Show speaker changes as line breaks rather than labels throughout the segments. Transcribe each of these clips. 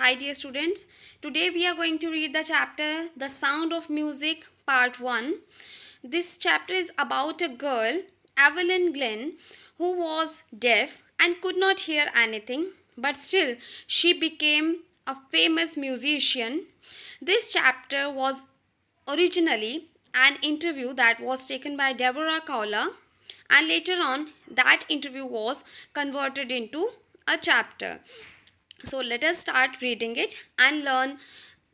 Hi dear students, today we are going to read the chapter The Sound of Music Part 1. This chapter is about a girl, Evelyn Glenn, who was deaf and could not hear anything but still she became a famous musician. This chapter was originally an interview that was taken by Deborah Kowler, and later on that interview was converted into a chapter so let us start reading it and learn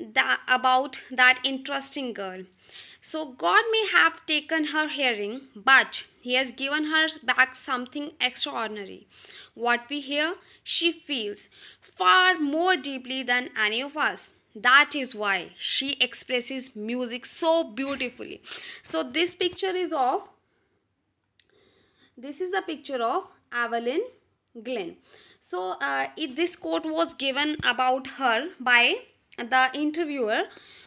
that about that interesting girl so god may have taken her hearing but he has given her back something extraordinary what we hear she feels far more deeply than any of us that is why she expresses music so beautifully so this picture is of this is a picture of Evelyn Glenn. So uh, it, this quote was given about her by the interviewer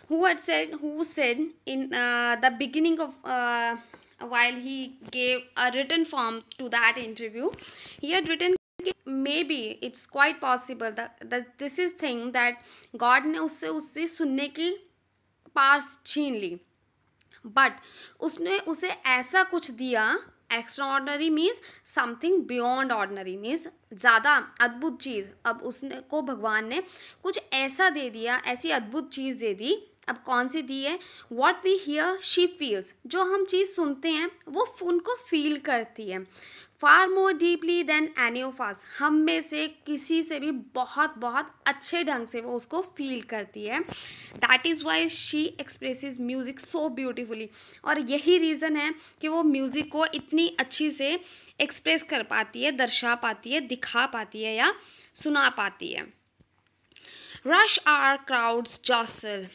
who had said who said in uh, the beginning of uh, while he gave a written form to that interview he had written maybe it's quite possible that, that this is thing that god ne usse usse sunne ki पार्स छीन ली but उसने उसे ऐसा कुछ दिया extraordinary means something beyond ordinary means ज़्यादा अद्भुत चीज़ अब उसने को भगवान ने कुछ ऐसा दे दिया ऐसी अद्भुत चीज़ दे दी अब कौन सी दी है what we hear she feels जो हम चीज़ सुनते हैं वो उनको फील करती है far more deeply than any of us हम में से किसी से भी बहुत बहुत अच्छे ढंग से वो उसको फील करती है that is why she express music so beautifully और यही रीज़न है कि वो म्यूज़िक को इतनी अच्छी से एक्सप्रेस कर पाती है दर्शा पाती है दिखा पाती है या सुना पाती है rush hour crowds jostle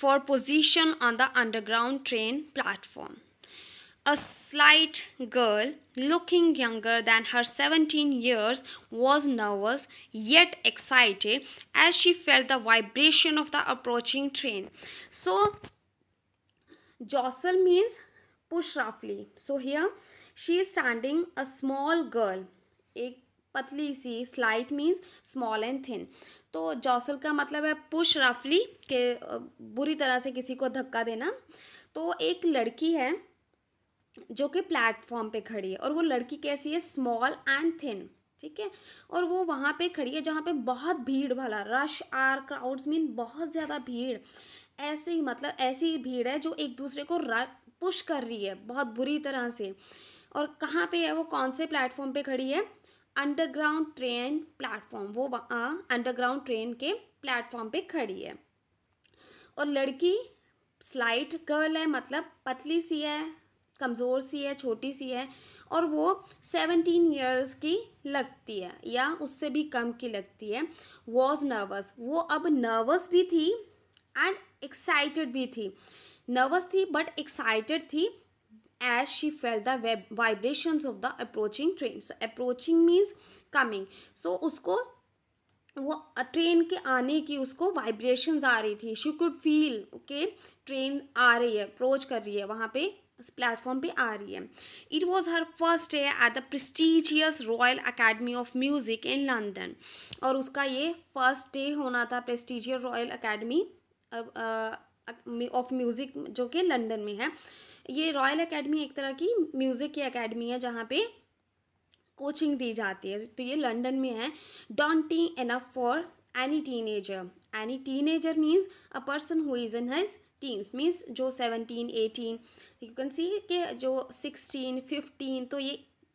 for position on the underground train platform A slight girl, looking younger than her 17 years, was nervous yet excited as she felt the vibration of the approaching train. So, jostle means push roughly. So, here she is standing a small girl. ek patli si slight means small and thin तो जॉसल का मतलब है push रफली के बुरी तरह से किसी को धक्का देना तो एक लड़की है जो कि प्लेटफॉर्म पे खड़ी है और वो लड़की कैसी है स्मॉल एंड थिन ठीक है और वो वहाँ पे खड़ी है जहाँ पे बहुत भीड़ भला रश आर क्राउड्स मीन बहुत ज़्यादा भीड़ ऐसे ही मतलब ऐसी भीड़ है जो एक दूसरे को पुश कर रही है बहुत बुरी तरह से और कहाँ पे है वो कौन से प्लेटफॉर्म पे खड़ी है अंडरग्राउंड ट्रेन प्लेटफॉर्म वो अंडरग्राउंड ट्रेन के प्लेटफॉर्म पर खड़ी है और लड़की स्लाइट गर्ल है मतलब पतली सी है कमज़ोर सी है छोटी सी है और वो सेवनटीन ईयर्स की लगती है या उससे भी कम की लगती है वॉज नर्वस वो अब नर्वस भी थी एंड एक्साइटेड भी थी नर्वस थी बट एक्साइटेड थी as she felt the vibrations of the approaching train so approaching means coming so उसको वो ट्रेन के आने की उसको वाइब्रेशंस आ रही थी शी कुड फील के ट्रेन आ रही है अप्रोच कर रही है वहाँ पे उस प्लेटफॉर्म पे आ रही है it was her first day at the prestigious Royal Academy of Music in London और उसका ये फर्स्ट डे होना था prestigious Royal Academy of Music जो कि लंदन में है ये रॉयल अकेडमी एक तरह की म्यूज़िक की अकेडमी है जहाँ पे कोचिंग दी जाती है तो ये लंदन में है daunting enough for any teenager any teenager means a person who is in his teens means जो seventeen eighteen you can see के जो सिक्सटीन फिफ्टीन तो ये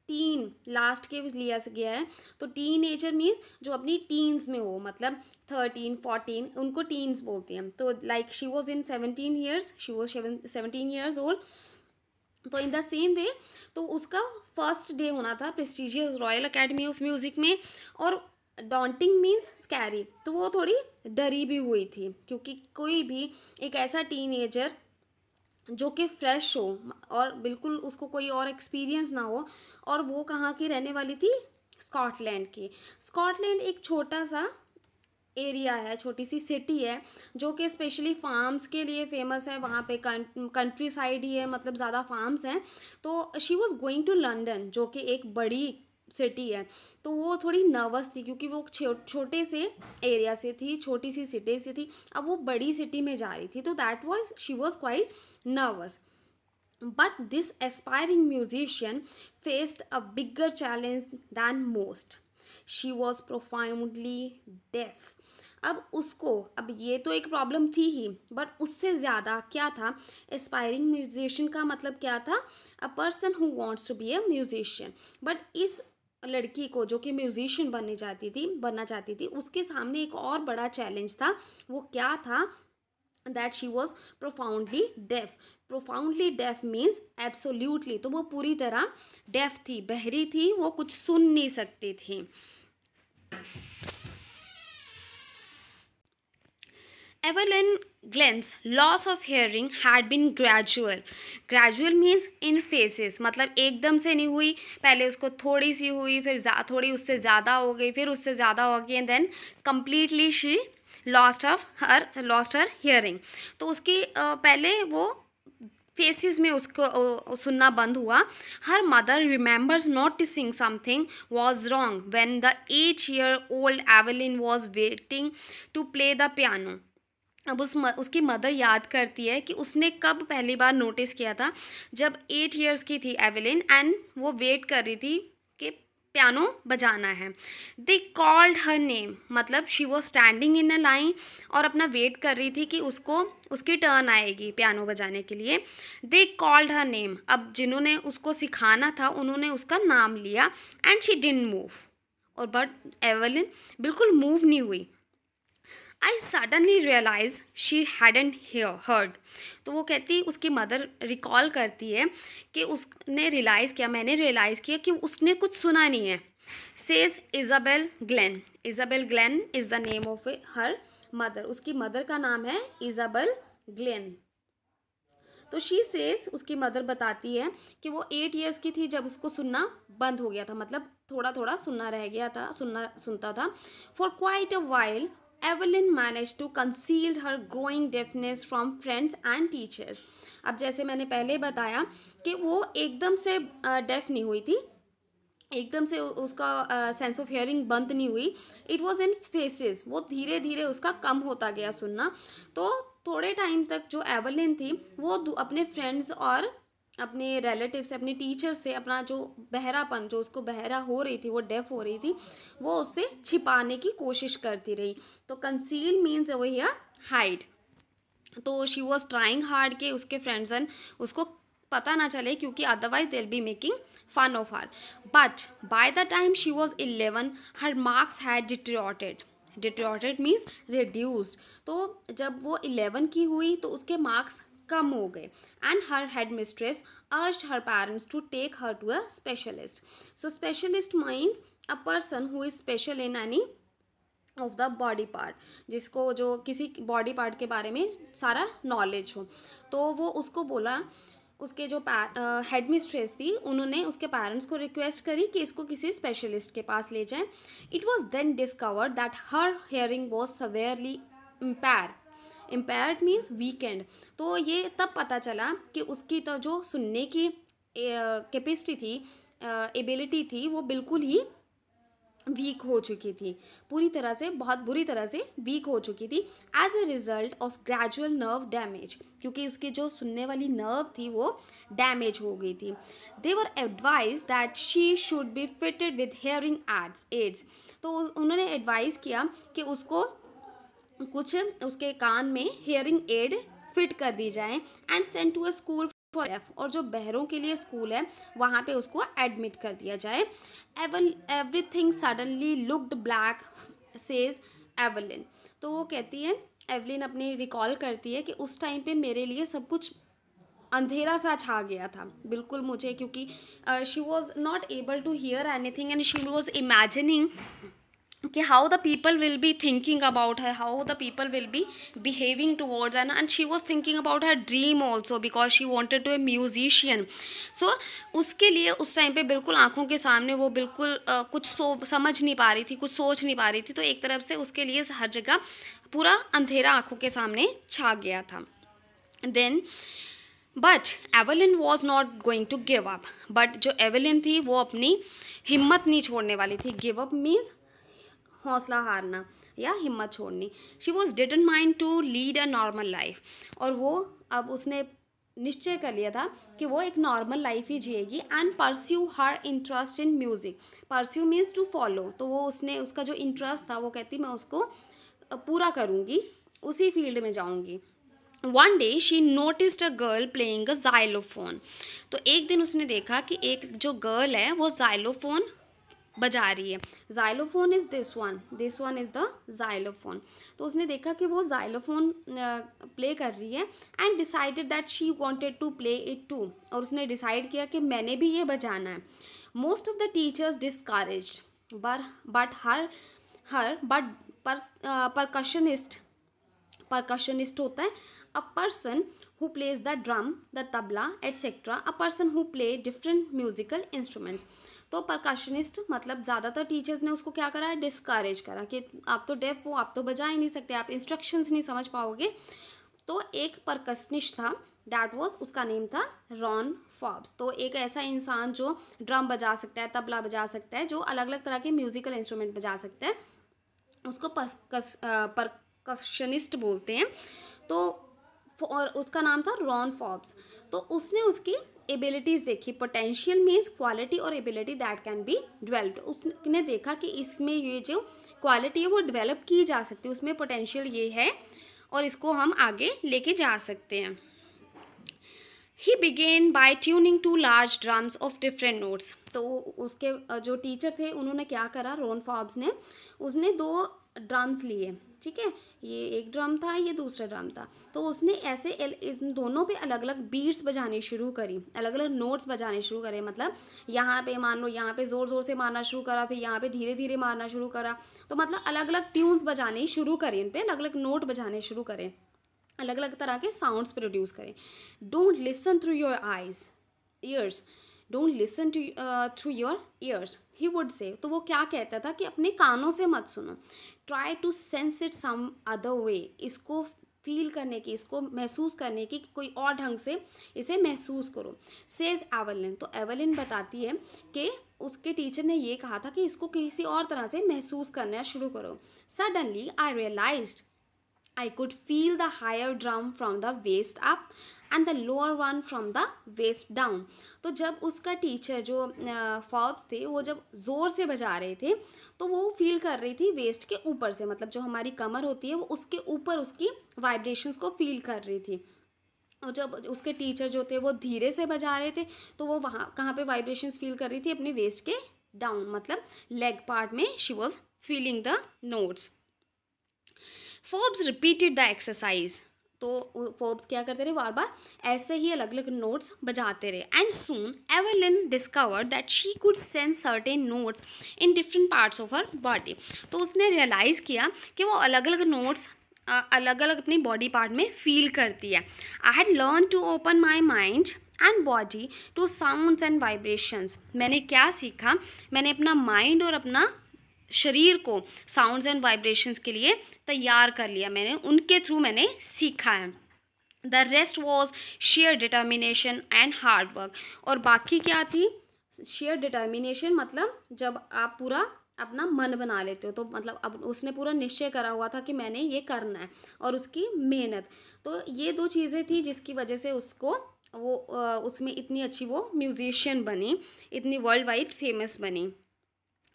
टीन लास्ट के लिया गया है तो टीन एजर मीन्स जो अपनी टीन्स में हो मतलब थर्टीन फोर्टीन उनको टीन्स बोलते हैं तो like she was in seventeen years she was seventeen years old तो इन द सेम वे तो उसका फर्स्ट डे होना था prestigious Royal Academy of Music में और डॉन्टिंग मीन्स स्कैरी तो वो थोड़ी डरी भी हुई थी क्योंकि कोई भी एक ऐसा टीन एजर जो कि फ्रेश हो और बिल्कुल उसको कोई और एक्सपीरियंस ना हो और वो कहाँ की रहने वाली थी स्कॉटलैंड की स्कॉटलैंड एक छोटा सा एरिया है छोटी सी सिटी है जो कि स्पेशली फार्म्स के लिए फेमस है वहाँ पे कंट्री साइड ही है मतलब ज़्यादा फार्म्स हैं तो she was going to London जो कि एक बड़ी सिटी है तो वो थोड़ी नर्वस थी क्योंकि वो छो, छोटे से एरिया से थी छोटी सी सिटी से थी अब वो बड़ी सिटी में जा रही थी तो that was she was quite nervous but this aspiring musician faced a bigger challenge than most she was profoundly deaf अब उसको अब ये तो एक प्रॉब्लम थी ही बट उससे ज़्यादा क्या था एस्पायरिंग म्यूजिशियन का मतलब क्या था a person who wants to be a musician but इस लड़की को जो कि म्यूजिशियन बनने चाहती थी बनना चाहती थी उसके सामने एक और बड़ा चैलेंज था वो क्या था that she was profoundly deaf profoundly deaf means absolutely तो वो पूरी तरह डेफ थी बहरी थी वो कुछ सुन नहीं सकती थी Evelyn Glennie's loss of hearing had been gradual gradual means in phases मतलब एकदम से नहीं हुई पहले उसको थोड़ी सी हुई फिर थोड़ी उससे ज़्यादा हो गई फिर उससे ज़्यादा हो गई and then completely she lost of her lost her hearing तो उसकी पहले वो फेसिस में उसको सुनना बंद हुआ her mother remembers noticing something was wrong when the eight year old Evelyn was waiting to play the piano अब उस म, उसकी मदर याद करती है कि उसने कब पहली बार नोटिस किया था जब एट इयर्स की थी एवेलिन एंड वो वेट कर रही थी कि पियानो बजाना है दे कॉल्ड हर नेम मतलब शी वो स्टैंडिंग इन अ लाइन और अपना वेट कर रही थी कि उसको उसकी टर्न आएगी पियानो बजाने के लिए दे कॉल्ड हर नेम अब जिन्होंने उसको सिखाना था उन्होंने उसका नाम लिया एंड शी डिन मूव और बट एवलिन बिल्कुल मूव नहीं हुई I suddenly realize she had and heard तो वो कहती उसकी मदर रिकॉल करती है कि उसने रियलाइज़ किया मैंने रियलाइज़ किया कि उसने कुछ सुना नहीं है says Isabel Glennie Isabel Glennie is the name of her mother उसकी मदर का नाम है इजाबेल ग्लैन तो शी सेज उसकी मदर बताती है कि वो एट ईयर्स की थी जब उसको सुनना बंद हो गया था मतलब थोड़ा थोड़ा सुनना रह गया था सुनना सुनता था for quite a while Evelyn manage to concealed her growing deafness from friends and teachers अब जैसे मैंने पहले बताया कि वो एकदम से डेफ नहीं हुई थी एकदम से उसका सेंस ऑफ हियरिंग बंद नहीं हुई इट वॉज इन फेसेस वो धीरे धीरे उसका कम होता गया सुनना तो थोड़े टाइम तक जो एवलिन थी वो अपने फ्रेंड्स और अपने रिलेटिव से अपने टीचर से अपना जो बहरापन जो उसको बहरा हो रही थी वो डेफ हो रही थी वो उससे छिपाने की कोशिश करती रही तो कंसील मीन्स वो हियर हाइड तो शी वॉज ट्राइंग हार्ड के उसके फ्रेंड्स एंड उसको पता ना चले क्योंकि otherwise they be making fun of her but by the time she was eleven her marks had deteriorated deteriorated means reduced तो जब वो इलेवन की हुई तो उसके मार्क्स कम हो गए and her headmistress urged her parents to take her to a specialist so specialist means a person who is special in any of the body part जिसको जो किसी बॉडी पार्ट के बारे में सारा नॉलेज हो तो वो उसको बोला उसके जो हेड मिस्ट्रेस थी उन्होंने उसके पेरेंट्स को रिक्वेस्ट करी कि इसको किसी स्पेशलिस्ट के पास ले जाएं it was then discovered that her hearing was severely impair impaired means weakened तो ये तब पता चला कि उसकी तो जो सुनने की कैपेसिटी थी एबिलिटी थी वो बिल्कुल ही वीक हो चुकी थी पूरी तरह से बहुत बुरी तरह से वीक हो चुकी थी as a result of gradual nerve damage क्योंकि उसकी जो सुनने वाली नर्व थी वो डैमेज हो गई थी they were advise that she should be fitted with hearing aids aids तो उन्होंने एडवाइस किया कि उसको कुछ उसके कान में हेयरिंग एड फिट कर दी जाए and send to a school for deaf और जो बहरों के लिए स्कूल है वहाँ पे उसको एडमिट कर दिया जाए एवल everything suddenly looked black says Evelyn तो वो कहती है एवलिन अपनी रिकॉल करती है कि उस टाइम पे मेरे लिए सब कुछ अंधेरा सा छा गया था बिल्कुल मुझे क्योंकि she was not able to hear anything and she was imagining कि how the people will be thinking about her how the people will be behaving towards ना and she was thinking about her dream also because she wanted to a musician so उसके लिए उस time पे बिल्कुल आंखों के सामने वो बिल्कुल uh, कुछ सो समझ नहीं पा रही थी कुछ सोच नहीं पा रही थी तो एक तरफ से उसके लिए हर जगह पूरा अंधेरा आंखों के सामने छा गया था then but Evelyn was not going to give up but जो एवेलिन थी वो अपनी हिम्मत नहीं छोड़ने वाली थी गिव अप मीन्स हौसला हारना या हिम्मत छोड़नी she was determined to lead a normal life और वो अब उसने निश्चय कर लिया था कि वो एक नॉर्मल लाइफ ही जिएगी and pursue her interest in music pursue means to follow तो वो उसने उसका जो इंटरेस्ट था वो कहती मैं उसको पूरा करूँगी उसी फील्ड में जाऊँगी one day she noticed a girl playing a xylophone तो एक दिन उसने देखा कि एक जो गर्ल है वो जाइलोफोन बजा रही है xylophone is this one this one is the xylophone तो उसने देखा कि वो जाइलोफोन प्ले कर रही है and decided that she wanted to play it too और उसने डिसाइड किया कि मैंने भी ये बजाना है most of the teachers discourage her but her her but percussionist percussionist होता है a person who plays the drum, the tabla, etc. A person who play different musical instruments. तो परकाशनिस्ट मतलब ज़्यादातर टीचर्स ने उसको क्या करा डिस्करेज करा कि आप तो डेफ हो आप तो बजा ही नहीं सकते आप इंस्ट्रक्शंस नहीं समझ पाओगे तो एक परकशनिस्ट था दैट वॉज उसका नेम था रॉन फॉब्स तो एक ऐसा इंसान जो ड्रम बजा सकता है तबला बजा सकता है जो अलग अलग तरह के म्यूजिकल इंस्ट्रूमेंट बजा सकता है उसको परकशनिस्ट बोलते हैं तो और उसका नाम था रॉन फॉब्स तो उसने उसकी एबिलिटीज़ देखी पोटेंशियल मीन्स क्वालिटी और ability that can be developed उसने देखा कि इसमें ये जो क्वालिटी है वो डेवलप की जा सकती है उसमें पोटेंशियल ये है और इसको हम आगे लेके जा सकते हैं he began by tuning two large drums of different notes तो उसके जो टीचर थे उन्होंने क्या करा रोन फॉब्स ने उसने दो ड्रम्स लिए ठीक है ये एक ड्रम था ये दूसरा ड्रम था तो उसने ऐसे इन दोनों पे अलग अलग बीट्स बजाने शुरू करी अलग अलग नोट्स बजाने शुरू करे मतलब यहाँ पे मान लो यहाँ पे ज़ोर ज़ोर से मारना शुरू करा फिर यहाँ पे धीरे धीरे मारना शुरू करा तो मतलब अलग अलग ट्यून्स बजाने शुरू करें इन पर अलग अलग नोट बजाने शुरू करें अलग अलग तरह के साउंड्स प्रोड्यूस करें don't listen through your eyes ears don't listen to through your ears he would say तो वो क्या कहता था कि अपने कानों से मत सुनो try to sense it some other way इसको फील करने की इसको महसूस करने की कोई और ढंग से इसे महसूस करो सेज एवलिन तो एवलिन बताती है कि उसके टीचर ने ये कहा था कि इसको किसी और तरह से महसूस करना शुरू करो suddenly I realize I could feel the higher drum from the waist up and the lower one from the waist down तो जब उसका टीचर जो फॉब्स थे वो जब ज़ोर से बजा रहे थे तो वो फील कर रही थी वेस्ट के ऊपर से मतलब जो हमारी कमर होती है वो उसके ऊपर उसकी वाइब्रेशंस को फील कर रही थी और जब उसके टीचर जो थे वो धीरे से बजा रहे थे तो वो वहाँ कहाँ पे वाइब्रेशंस फील कर रही थी अपने वेस्ट के डाउन मतलब लेग पार्ट में she was feeling the notes Forbes repeated the exercise तो फोर्ब्स क्या करते रहे बार बार ऐसे ही अलग अलग नोट्स बजाते रहे and soon Evelyn discover that she could sense certain notes in different parts of her body तो उसने रियलाइज़ किया कि वो अलग अलग नोट्स अलग अलग अपनी बॉडी पार्ट में फील करती है I had learn to open my mind and body to sound and vibrations मैंने क्या सीखा मैंने अपना माइंड और अपना शरीर को साउंड्स एंड वाइब्रेशंस के लिए तैयार कर लिया मैंने उनके थ्रू मैंने सीखा है the rest was sheer determination and hard work और बाकी क्या थी शेयर डिटर्मिनेशन मतलब जब आप पूरा अपना मन बना लेते हो तो मतलब अब उसने पूरा निश्चय करा हुआ था कि मैंने ये करना है और उसकी मेहनत तो ये दो चीज़ें थी जिसकी वजह से उसको वो उसमें इतनी अच्छी वो म्यूजिशियन बनी इतनी वर्ल्ड वाइड फेमस बनी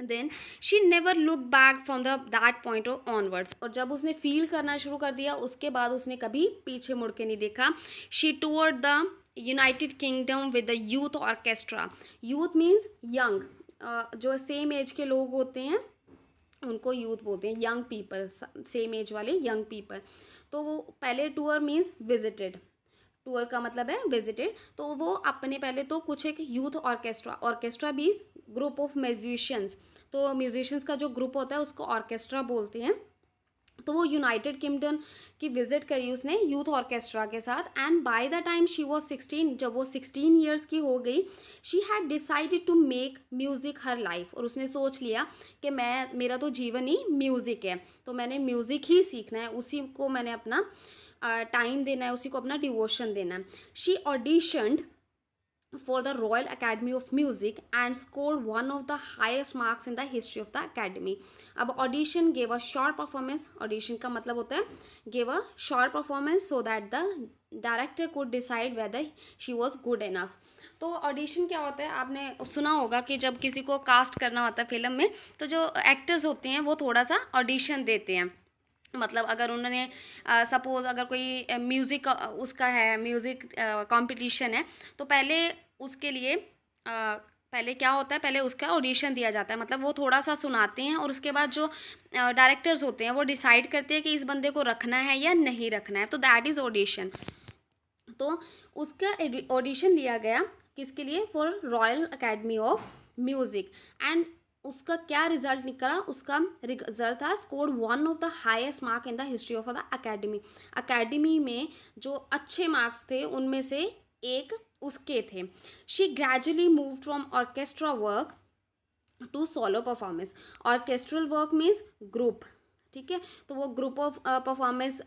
then she never look back from the that point onwards और जब उसने फील करना शुरू कर दिया उसके बाद उसने कभी पीछे मुड़ के नहीं देखा she toured the United Kingdom with the youth orchestra youth means young जो सेम एज के लोग होते हैं उनको यूथ बोलते हैं यंग पीपल सेम एज वाले यंग पीपल तो वो पहले टूअर मीन्स विजिटेड टूअर का मतलब है विजिटेड तो वो अपने पहले तो कुछ एक यूथ ऑर्केस्ट्रा ऑर्केस्ट्रा भी ग्रुप ऑफ म्यूजिशियंस तो म्यूजिशियंस का जो ग्रुप होता है उसको ऑर्केस्ट्रा बोलते हैं तो वो यूनाइटेड किंगडम की विजिट करी उसने यूथ ऑर्केस्ट्रा के साथ and by the time she was sixteen जब वो सिक्सटीन ईयर्स की हो गई she had decided to make music her life और उसने सोच लिया कि मैं मेरा तो जीवन ही म्यूज़िक है तो मैंने म्यूज़िक ही सीखना है उसी को मैंने अपना टाइम uh, देना है उसी को अपना डिवोशन देना है she auditioned for the Royal Academy of Music and scored one of the highest marks in the history of the academy. ab audition gave a short performance. Audition ka matlab hota hai gave a short performance so that the director could decide whether she was good enough तो audition क्या होता है आपने सुना होगा कि जब किसी को कास्ट करना होता है फिल्म में तो जो एक्टर्स होते हैं वो थोड़ा सा ऑडिशन देते हैं मतलब अगर उन्होंने सपोज़ अगर कोई म्यूज़िक उसका है म्यूज़िक कंपटीशन है तो पहले उसके लिए आ, पहले क्या होता है पहले उसका ऑडिशन दिया जाता है मतलब वो थोड़ा सा सुनाते हैं और उसके बाद जो डायरेक्टर्स होते हैं वो डिसाइड करते हैं कि इस बंदे को रखना है या नहीं रखना है तो दैट इज़ ऑडिशन तो उसका ऑडिशन लिया गया किसके लिए for Royal Academy of Music and उसका क्या रिजल्ट निकला उसका रिजल्ट था score one of the highest mark in the history of the academy academy में जो अच्छे मार्क्स थे उनमें से एक उसके थे she gradually move from orchestra work to solo performance orchestral work means group ठीक है तो वो ग्रुप ऑफ परफॉर्मेंस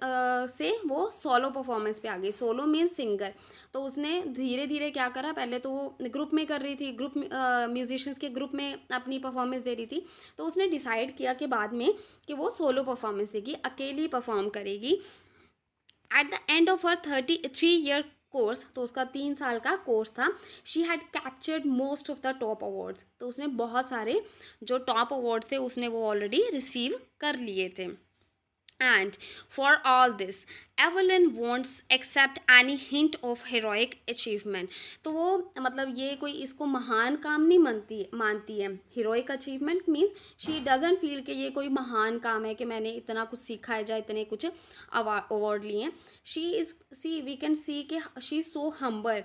से वो सोलो परफॉर्मेंस पे आ गई सोलो मीन्स सिंगर तो उसने धीरे धीरे क्या करा पहले तो वो ग्रुप में कर रही थी ग्रुप म्यूजिशियंस के ग्रुप में अपनी परफॉर्मेंस दे रही थी तो उसने डिसाइड किया कि बाद में कि वो सोलो परफॉर्मेंस देगी अकेली परफॉर्म करेगी at the end of her thirty three year course तो उसका तीन साल का कोर्स था she had captured most of the top awards तो उसने बहुत सारे जो टॉप अवार्ड्स थे उसने वो ऑलरेडी रिसीव कर लिए थे And for all this, Evelyn wants accept any hint of heroic achievement तो वो मतलब ये कोई इसको महान काम नहीं मानती मानती है heroic achievement means she doesn't feel कि ये कोई महान काम है कि मैंने इतना कुछ सीखा है या इतने कुछ अवार्ड लिए हैं she is see we can see के she is so humble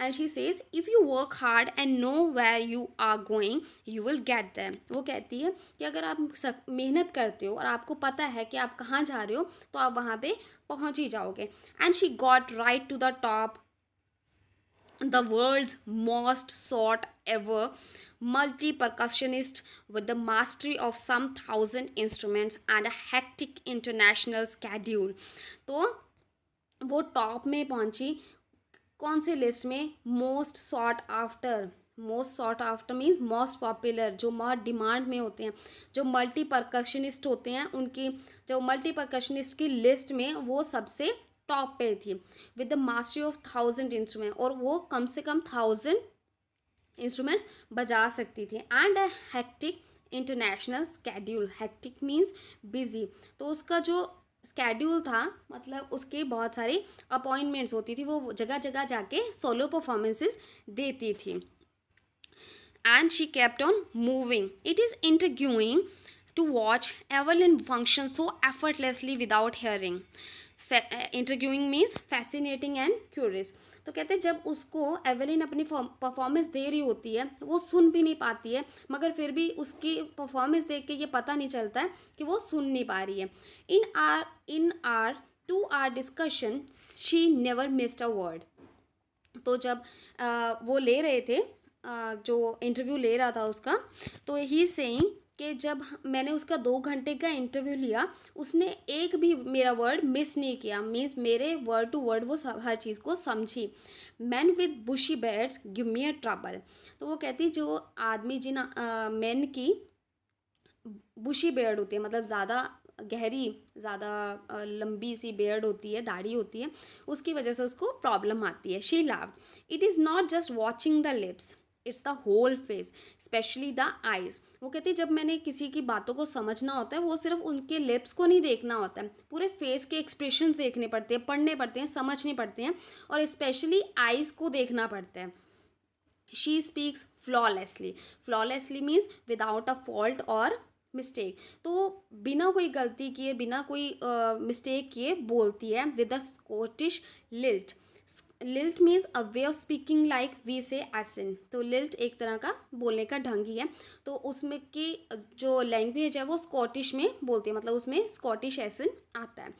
and she says if you work hard and know where you are going you will get them वो कहती है कि अगर आप मेहनत करते हो और आपको पता है कि आप कहाँ जा रहे हो तो आप वहाँ पर पहुँच ही जाओगे and she got right to the top the world most sought ever multi percussionist with the mastery of some thousand instruments and a hectic international schedule तो वो टॉप में पहुंची कौन से लिस्ट में most sought after most sought after means most popular जो most demand में होते हैं जो मल्टी परकशनिस्ट होते हैं उनकी जो मल्टी परकशनिस्ट की लिस्ट में वो सबसे टॉप पे थी with the mastery of thousand instrument और वो कम से कम थाउजेंड इंस्ट्रूमेंट्स बजा सकती थी and a hectic international schedule hectic means busy तो उसका जो स्केड्यूल था मतलब उसके बहुत सारे अपॉइंटमेंट्स होती थी वो जगह जगह जाके सोलो परफॉर्मेंसेस देती थी and she kept on moving it is intriguing to watch Evelyn function so effortlessly without hearing intriguing means fascinating and curious तो कहते हैं जब उसको एवेलिन अपनी परफॉर्मेंस दे रही होती है वो सुन भी नहीं पाती है मगर फिर भी उसकी परफॉर्मेंस देख के ये पता नहीं चलता है कि वो सुन नहीं पा रही है in our in our two hour discussion she never missed a word तो जब आ, वो ले रहे थे आ, जो इंटरव्यू ले रहा था उसका तो ही सेइंग कि जब मैंने उसका दो घंटे का इंटरव्यू लिया उसने एक भी मेरा वर्ड मिस नहीं किया मीन्स मेरे वर्ड टू वर्ड वो सब हर चीज़ को समझी man with bushy beards give me a trouble तो वो कहती जो आदमी जिन मैन की बुशी बेर्ड होती है मतलब ज़्यादा गहरी ज़्यादा लंबी सी बेर्ड होती है दाढ़ी होती है उसकी वजह से उसको प्रॉब्लम आती है she laughs it is not just watching the lips it's the whole face especially the eyes वो कहती है जब मैंने किसी की बातों को समझना होता है वो सिर्फ उनके लिप्स को नहीं देखना होता है पूरे फेस के एक्सप्रेशन देखने पड़ते हैं पढ़ने पड़ते हैं समझने पड़ते हैं और स्पेशली आइज़ को देखना पड़ता है she speaks flawlessly flawlessly means without a fault और मिस्टेक तो बिना कोई गलती किए बिना कोई मिस्टेक uh, किए बोलती है with a Scottish lilt lilt means a way of speaking like we say accent तो लिल्ट एक तरह का बोलने का ढंग ही है तो उसमें की जो लैंग्वेज है वो स्कॉटिश में बोलते हैं मतलब उसमें स्कॉटिश एसिन आता है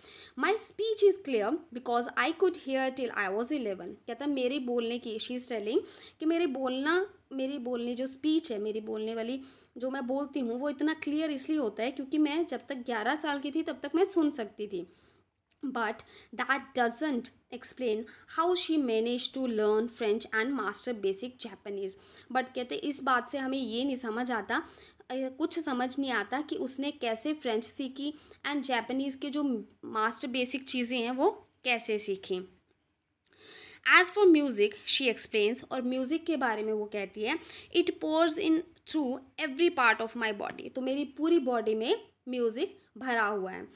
my speech is clear because I could hear till I was eleven कहता है मेरे बोलने की शी इज़ टेलिंग कि मेरे बोलना मेरी बोलने जो स्पीच है मेरी बोलने वाली जो मैं बोलती हूँ वो इतना क्लियर इसलिए होता है क्योंकि मैं जब तक ग्यारह साल की थी तब तक मैं सुन सकती थी but that doesn't explain how she manage to learn French and master basic Japanese. But कहते इस बात से हमें ये नहीं समझ आता कुछ समझ नहीं आता कि उसने कैसे फ्रेंच सीखी एंड जैपनीज के जो मास्टर बेसिक चीज़ें हैं वो कैसे सीखी as for music she explains और म्यूज़िक के बारे में वो कहती है it pours in through every part of my body तो मेरी पूरी बॉडी में म्यूज़िक भरा हुआ है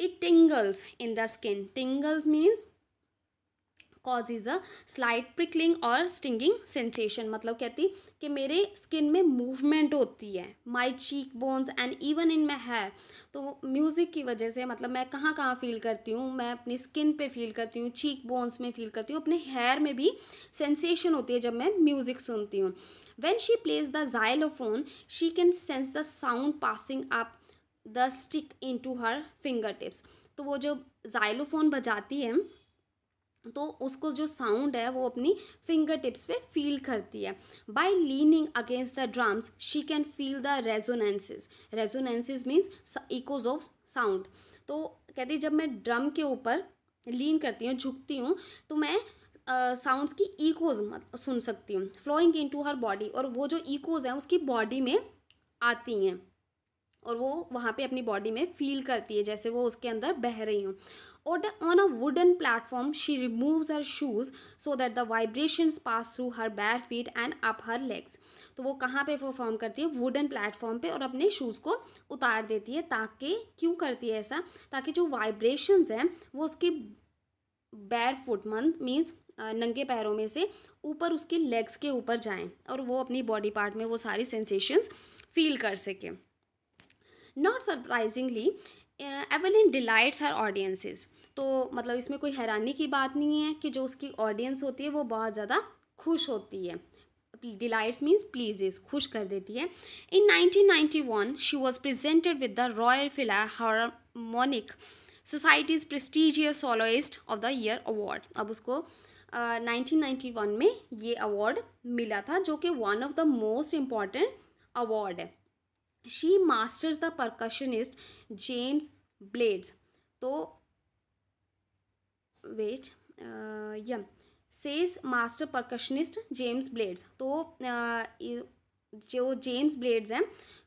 it tingles in the skin tingles means cause is a slight prickling और स्टिंगिंग सेंसेशन मतलब कहती कि मेरे स्किन में मूवमेंट होती है my cheek bones and even in my hair तो म्यूज़िक की वजह से मतलब मैं कहाँ कहाँ फील करती हूँ मैं अपनी स्किन पर फील करती हूँ चीक बोन्स में फील करती हूँ अपने हेयर में भी सेंसेशन होती है जब मैं म्यूज़िक सुनती हूँ when she plays the xylophone she can sense the sound passing up the stick into her fingertips तो वो जो जाइलोफोन बजाती है तो उसको जो साउंड है वो अपनी फिंगर टिप्स पे फील करती है by leaning against the drums she can feel the resonances resonances means echoes of sound तो कहती जब मैं ड्रम के ऊपर लीन करती हूँ झुकती हूँ तो मैं साउंड्स uh, की इकोज मत सुन सकती हूँ flowing into her body और वो जो इकोज हैं उसकी बॉडी में आती हैं और वो वहाँ पे अपनी बॉडी में फील करती है जैसे वो उसके अंदर बह रही हूँ और on a wooden platform she removes her shoes so that the vibrations pass through her bare feet and up her legs तो वो कहाँ पे परफॉर्म करती है वुडन प्लेटफॉर्म पे और अपने शूज़ को उतार देती है ताकि क्यों करती है ऐसा ताकि जो वाइब्रेशंस हैं वो उसके बैर फुट मंथ मीन्स नंगे पैरों में से ऊपर उसके लेग्स के ऊपर जाएँ और वो अपनी बॉडी पार्ट में वो सारी सेंसेशंस फील कर सके not surprisingly Evelyn delights her audiences तो मतलब इसमें कोई हैरानी की बात नहीं है कि जो उसकी ऑडियंस होती है वो बहुत ज़्यादा खुश होती है डिलाइट्स मीन्स प्लीजेस खुश कर देती है in nineteen ninety one she was presented with the Royal Harmonic Society's prestigious soloist of the year award अब उसको नाइनटीन नाइन्टी वन में ये अवार्ड मिला था जो कि one of the most important award है she masters the percussionist James Blades तो वेट यम says master percussionist James Blades तो uh, जो जेम्स ब्लेड्स हैं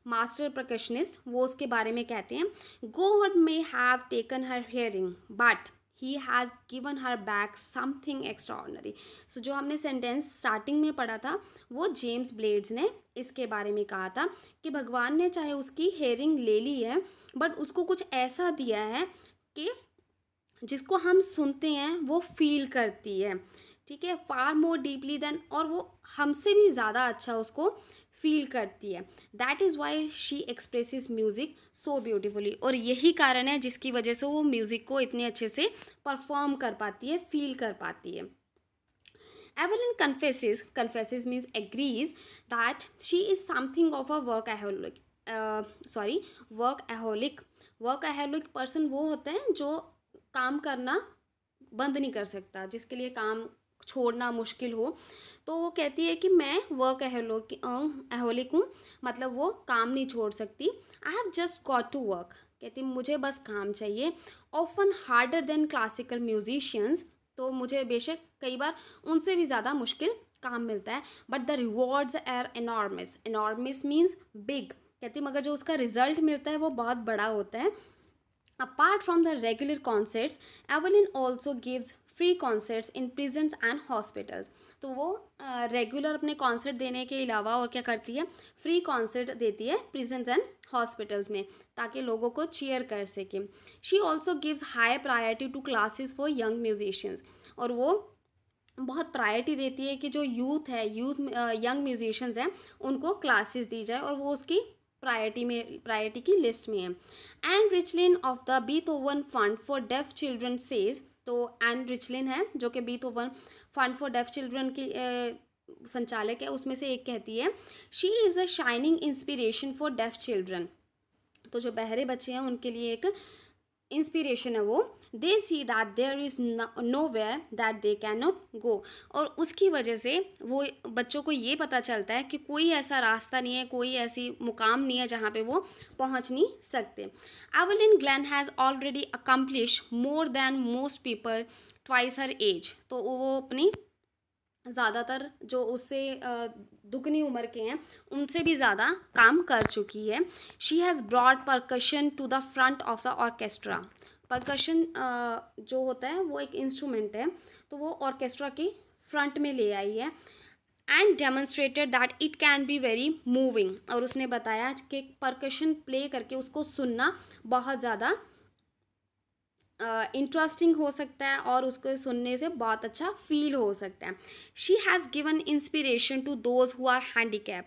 मास्टर प्रकशनिस्ट वो उसके बारे में कहते हैं God may have taken her hearing but he has given her back something extraordinary so जो हमने सेंटेंस स्टार्टिंग में पढ़ा था वो जेम्स ब्लेड्स ने इसके बारे में कहा था कि भगवान ने चाहे उसकी हेयरिंग ले ली है बट उसको कुछ ऐसा दिया है कि जिसको हम सुनते हैं वो फील करती है ठीक है फार मोर डीपली देन और वो हमसे भी ज़्यादा अच्छा उसको फील करती है that is why she expresses music so beautifully और यही कारण है जिसकी वजह से वो म्यूज़िक को इतने अच्छे से परफॉर्म कर पाती है फील कर पाती है confesses means agrees that she is something of a workaholic sorry workaholic workaholic person वो होते हैं जो काम करना बंद नहीं कर सकता जिसके लिए काम छोड़ना मुश्किल हो तो वो कहती है कि मैं वर्क एहोलिक हूँ मतलब वो काम नहीं छोड़ सकती I have just got to work कहती मुझे बस काम चाहिए often harder than classical musicians तो मुझे बेशक कई बार उनसे भी ज़्यादा मुश्किल काम मिलता है but the rewards are enormous enormous means big कहती मगर जो उसका रिजल्ट मिलता है वो बहुत बड़ा होता है apart from the regular concerts Evelyn also gives free concerts in prisons and hospitals तो वो रेगुलर अपने कॉन्सर्ट देने के अलावा और क्या करती है फ्री कॉन्सर्ट देती है प्रिजन्स एंड हॉस्पिटल्स में ताकि लोगों को चेयर कर सके she also gives high priority to classes for young musicians और वो बहुत प्रायोरिटी देती है कि जो यूथ है यूथ यंग म्यूजिशियंस हैं उनको क्लासेस दी जाए और वो उसकी प्रायोरिटी में प्रायोरिटी की लिस्ट में है and Richlin of the Beethoven fund for deaf children says तो एन रिचलिन है जो कि Beethoven fund for deaf children की संचालक है उसमें से एक कहती है she is a shining inspiration for deaf children तो जो बहरे बच्चे हैं उनके लिए एक इंस्पिरेशन है वो they see that there is nowhere that they can not go और उसकी वजह से वो बच्चों को ये पता चलता है कि कोई ऐसा रास्ता नहीं है कोई ऐसी मुकाम नहीं है जहाँ पे वो पहुँच नहीं सकते Evelyn Glennie has already accomplish more than most people twice her age तो वो अपनी ज़्यादातर जो उससे दुगनी उम्र के हैं उनसे भी ज़्यादा काम कर चुकी है she has brought percussion to the front of the orchestra percussion जो होता है वो एक इंस्ट्रूमेंट है तो वो ऑर्केस्ट्रा के फ्रंट में ले आई है and demonstrated that it can be very moving और उसने बताया कि परकशन प्ले करके उसको सुनना बहुत ज़्यादा इंटरेस्टिंग uh, हो सकता है और उसको सुनने से बहुत अच्छा फील हो सकता है she has given inspiration to those who are handicap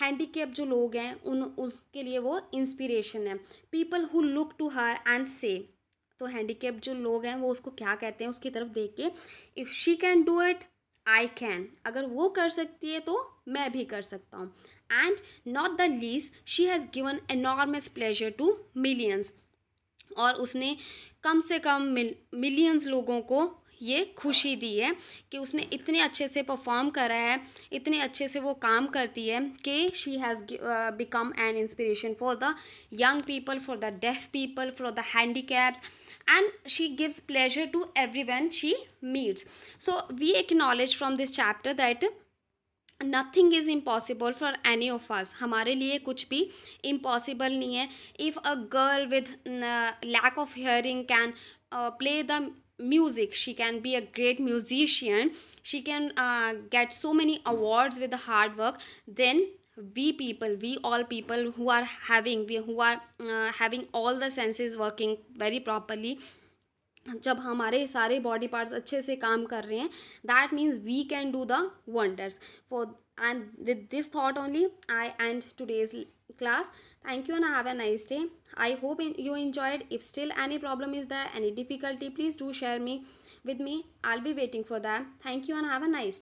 handicap जो लोग हैं उन उसके लिए वो इंस्पिरेशन है people who look to her and से तो हैंडीकेप जो लोग हैं वो उसको क्या कहते हैं उसकी तरफ देख के if she can do it I can अगर वो कर सकती है तो मैं भी कर सकता हूँ and not the least she has given enormous pleasure to millions और उसने कम से कम मिल मिलियंस लोगों को ये खुशी दी है कि उसने इतने अच्छे से परफॉर्म करा है इतने अच्छे से वो काम करती है कि she has become an inspiration for the young people for the deaf people for the handicaps gives pleasure to every one she meets so we we knowledge from this chapter that nothing is impossible for any of us हमारे लिए कुछ भी impossible नहीं है if a girl with lack of hearing can play the music she can be a great musician she can uh, get so many awards with the hard work then we people we all people who are having we who are uh, having all the senses working very properly जब हमारे सारे body parts अच्छे से काम कर रहे हैं that means we can do the wonders for and with this thought only I end today's class thank you and have a nice day i hope you enjoyed if still any problem is there any difficulty please do share me with me i'll be waiting for that thank you and have a nice